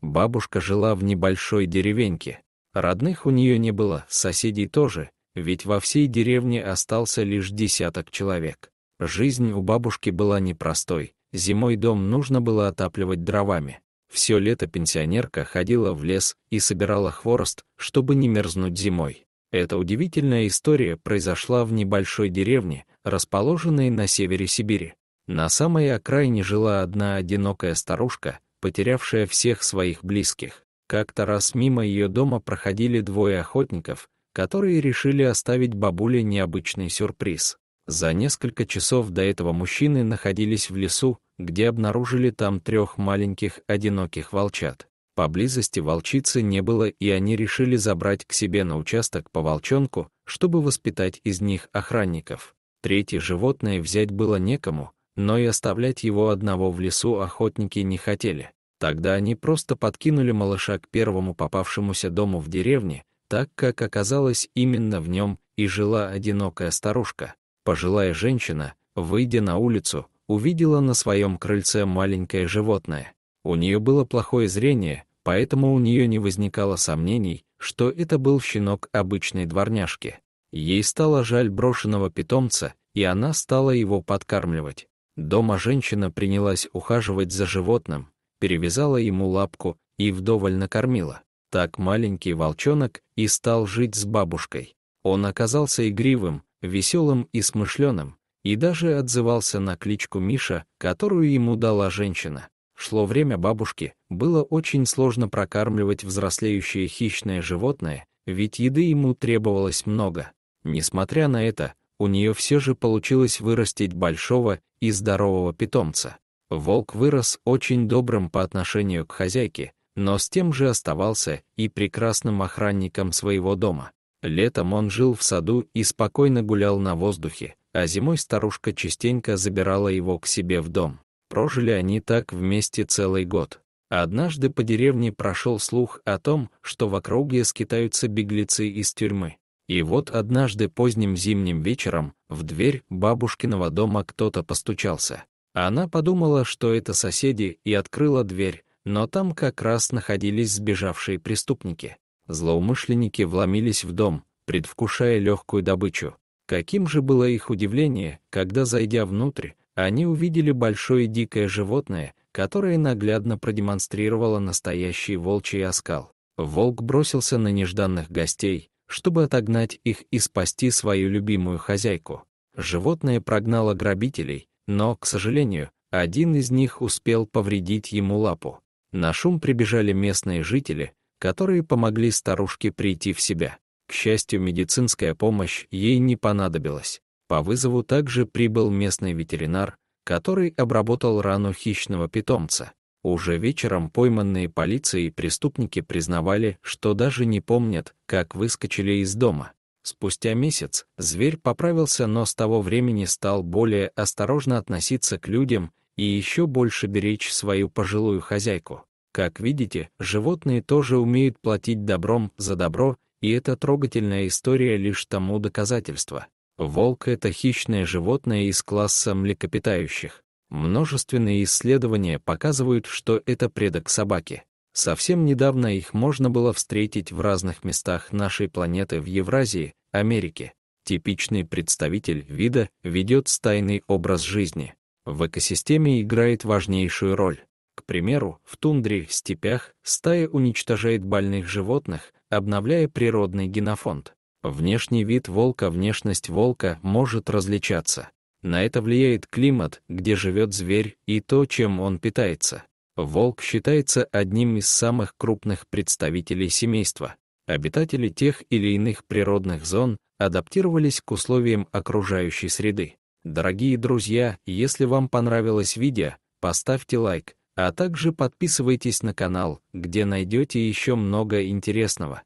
Бабушка жила в небольшой деревеньке. Родных у нее не было, соседей тоже, ведь во всей деревне остался лишь десяток человек. Жизнь у бабушки была непростой. Зимой дом нужно было отапливать дровами. Все лето пенсионерка ходила в лес и собирала хворост, чтобы не мерзнуть зимой. Эта удивительная история произошла в небольшой деревне, расположенной на севере Сибири. На самой окраине жила одна одинокая старушка, потерявшая всех своих близких. Как-то раз мимо ее дома проходили двое охотников, которые решили оставить бабуле необычный сюрприз. За несколько часов до этого мужчины находились в лесу, где обнаружили там трех маленьких одиноких волчат. Поблизости волчицы не было, и они решили забрать к себе на участок по волчонку, чтобы воспитать из них охранников. Третье животное взять было некому, но и оставлять его одного в лесу охотники не хотели. Тогда они просто подкинули малыша к первому попавшемуся дому в деревне, так как оказалось именно в нем и жила одинокая старушка. Пожилая женщина, выйдя на улицу, увидела на своем крыльце маленькое животное. У нее было плохое зрение, поэтому у нее не возникало сомнений, что это был щенок обычной дворняжки. Ей стало жаль брошенного питомца, и она стала его подкармливать. Дома женщина принялась ухаживать за животным, перевязала ему лапку и вдоволь накормила. Так маленький волчонок и стал жить с бабушкой. Он оказался игривым, веселым и смышленым, и даже отзывался на кличку Миша, которую ему дала женщина. Шло время бабушки, было очень сложно прокармливать взрослеющее хищное животное, ведь еды ему требовалось много. Несмотря на это, у нее все же получилось вырастить большого и здорового питомца. Волк вырос очень добрым по отношению к хозяйке, но с тем же оставался и прекрасным охранником своего дома. Летом он жил в саду и спокойно гулял на воздухе, а зимой старушка частенько забирала его к себе в дом. Прожили они так вместе целый год. Однажды по деревне прошел слух о том, что в округе скитаются беглецы из тюрьмы. И вот однажды поздним зимним вечером в дверь бабушкиного дома кто-то постучался. Она подумала, что это соседи, и открыла дверь, но там как раз находились сбежавшие преступники. Злоумышленники вломились в дом, предвкушая легкую добычу. Каким же было их удивление, когда, зайдя внутрь, они увидели большое дикое животное, которое наглядно продемонстрировало настоящий волчий оскал. Волк бросился на нежданных гостей, чтобы отогнать их и спасти свою любимую хозяйку. Животное прогнало грабителей, но, к сожалению, один из них успел повредить ему лапу. На шум прибежали местные жители, которые помогли старушке прийти в себя. К счастью, медицинская помощь ей не понадобилась. По вызову также прибыл местный ветеринар, который обработал рану хищного питомца. Уже вечером пойманные полицией преступники признавали, что даже не помнят, как выскочили из дома. Спустя месяц зверь поправился, но с того времени стал более осторожно относиться к людям и еще больше беречь свою пожилую хозяйку. Как видите, животные тоже умеют платить добром за добро, и эта трогательная история лишь тому доказательство. Волк — это хищное животное из класса млекопитающих. Множественные исследования показывают, что это предок собаки. Совсем недавно их можно было встретить в разных местах нашей планеты в Евразии, Америке. Типичный представитель вида ведет стайный образ жизни. В экосистеме играет важнейшую роль. К примеру, в тундре, степях стая уничтожает больных животных, обновляя природный генофонд. Внешний вид волка, внешность волка может различаться. На это влияет климат, где живет зверь, и то, чем он питается. Волк считается одним из самых крупных представителей семейства. Обитатели тех или иных природных зон адаптировались к условиям окружающей среды. Дорогие друзья, если вам понравилось видео, поставьте лайк, а также подписывайтесь на канал, где найдете еще много интересного.